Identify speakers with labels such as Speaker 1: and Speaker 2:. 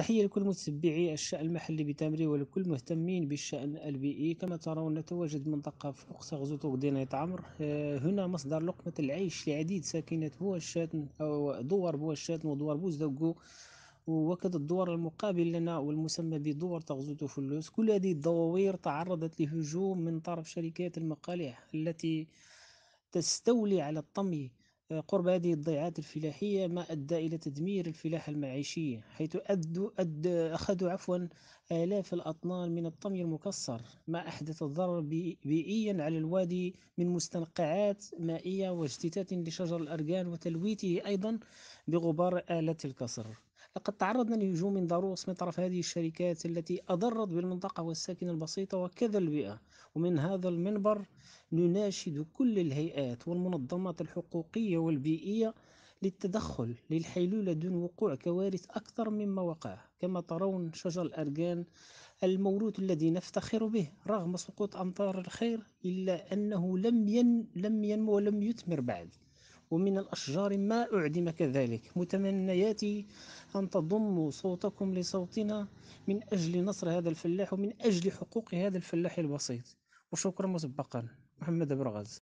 Speaker 1: تحية لكل متتبعي الشأن المحلي بتمري ولكل مهتمين بالشأن البيئي كما ترون نتواجد منطقة فوق سغزو غزوة دينيت عمر آه، هنا مصدر لقمة العيش لعديد ساكنة بوشاتن أو دوار بوشاتن ودوار بوزدوكو وكذا الدور المقابل لنا والمسمى بدور تغزوتو فلوس كل هذه الدواوير تعرضت لهجوم من طرف شركات المقالح التي تستولي على الطمي قرب هذه الضيعات الفلاحية ما أدى إلى تدمير الفلاحة المعيشية حيث أدوا أد أخذوا عفوا آلاف الأطنان من الطمي المكسر ما أحدث الضرر بيئيا على الوادي من مستنقعات مائية واجتتات لشجر الأرجان وتلويته أيضا بغبار آلة الكسر لقد تعرضنا لهجوم ضروس من طرف هذه الشركات التي أضرت بالمنطقة والساكن البسيطة وكذا البيئة ومن هذا المنبر نناشد كل الهيئات والمنظمات الحقوقية والبيئية للتدخل للحيلولة دون وقوع كوارث أكثر مما وقع كما ترون شجر الأرجان الموروث الذي نفتخر به رغم سقوط أمطار الخير إلا أنه لم, ين... لم ينمو ولم يثمر بعد ومن الأشجار ما أعدم كذلك متمنياتي أن تضموا صوتكم لصوتنا من أجل نصر هذا الفلاح ومن أجل حقوق هذا الفلاح البسيط وشكرا مسبقا محمد أبرغاز